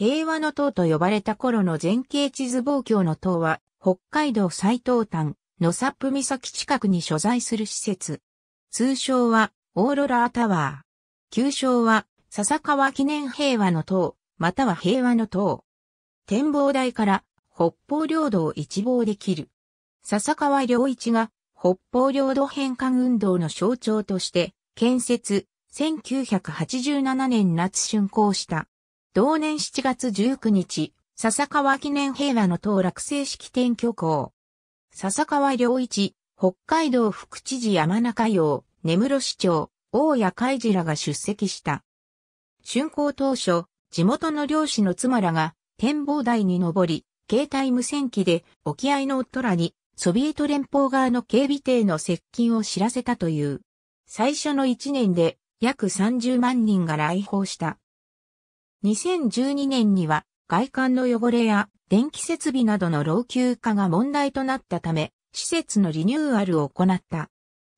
平和の塔と呼ばれた頃の前景地図望郷の塔は、北海道最東端、野サップ岬近くに所在する施設。通称は、オーロラータワー。旧称は、笹川記念平和の塔、または平和の塔。展望台から、北方領土を一望できる。笹川良一が、北方領土返還運動の象徴として、建設、1987年夏竣工した。同年7月19日、笹川記念平和の党落成式典挙行。笹川良一、北海道副知事山中洋、根室市長、大谷海次らが出席した。竣工当初、地元の漁師の妻らが展望台に登り、携帯無線機で沖合の夫らにソビエト連邦側の警備艇の接近を知らせたという。最初の1年で約30万人が来訪した。2012年には外観の汚れや電気設備などの老朽化が問題となったため、施設のリニューアルを行った。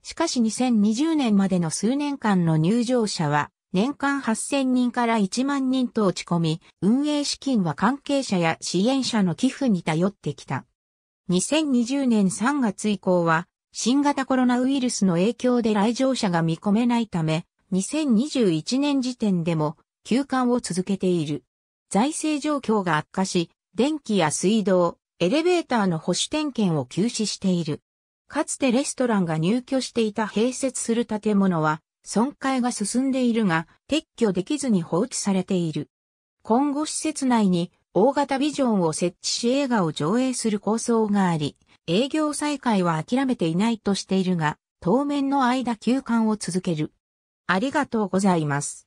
しかし2020年までの数年間の入場者は、年間8000人から1万人と落ち込み、運営資金は関係者や支援者の寄付に頼ってきた。2020年3月以降は、新型コロナウイルスの影響で来場者が見込めないため、2021年時点でも休館を続けている。財政状況が悪化し、電気や水道、エレベーターの保守点検を休止している。かつてレストランが入居していた併設する建物は、損壊が進んでいるが、撤去できずに放置されている。今後施設内に大型ビジョンを設置し映画を上映する構想があり、営業再開は諦めていないとしているが、当面の間休館を続ける。ありがとうございます。